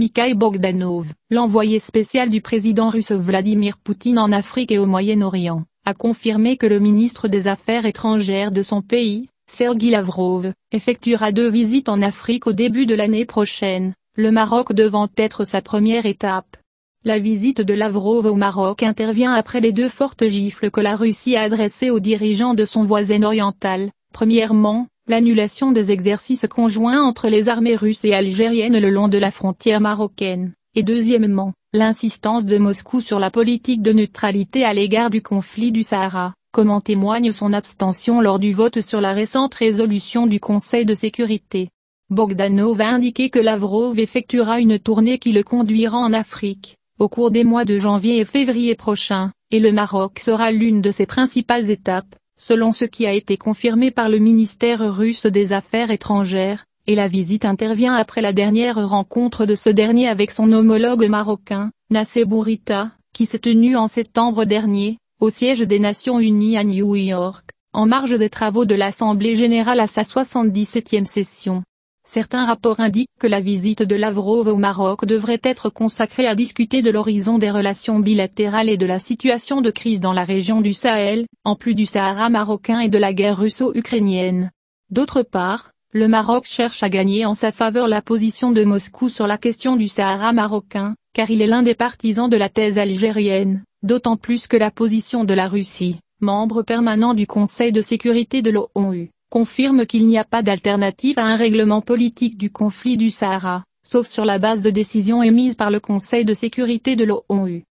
Mikhail Bogdanov, l'envoyé spécial du président russe Vladimir Poutine en Afrique et au Moyen-Orient, a confirmé que le ministre des Affaires étrangères de son pays, Sergueï Lavrov, effectuera deux visites en Afrique au début de l'année prochaine, le Maroc devant être sa première étape. La visite de Lavrov au Maroc intervient après les deux fortes gifles que la Russie a adressées aux dirigeants de son voisin oriental, premièrement, l'annulation des exercices conjoints entre les armées russes et algériennes le long de la frontière marocaine, et deuxièmement, l'insistance de Moscou sur la politique de neutralité à l'égard du conflit du Sahara, comme en témoigne son abstention lors du vote sur la récente résolution du Conseil de sécurité. Bogdanov a indiqué que Lavrov effectuera une tournée qui le conduira en Afrique, au cours des mois de janvier et février prochains, et le Maroc sera l'une de ses principales étapes, selon ce qui a été confirmé par le ministère russe des Affaires étrangères, et la visite intervient après la dernière rencontre de ce dernier avec son homologue marocain, Nassé Bourita, qui s'est tenue en septembre dernier, au siège des Nations Unies à New York, en marge des travaux de l'Assemblée Générale à sa 77e session. Certains rapports indiquent que la visite de Lavrov au Maroc devrait être consacrée à discuter de l'horizon des relations bilatérales et de la situation de crise dans la région du Sahel, en plus du Sahara marocain et de la guerre russo-ukrainienne. D'autre part, le Maroc cherche à gagner en sa faveur la position de Moscou sur la question du Sahara marocain, car il est l'un des partisans de la thèse algérienne, d'autant plus que la position de la Russie, membre permanent du Conseil de sécurité de l'ONU, confirme qu'il n'y a pas d'alternative à un règlement politique du conflit du Sahara, sauf sur la base de décisions émises par le Conseil de sécurité de l'ONU.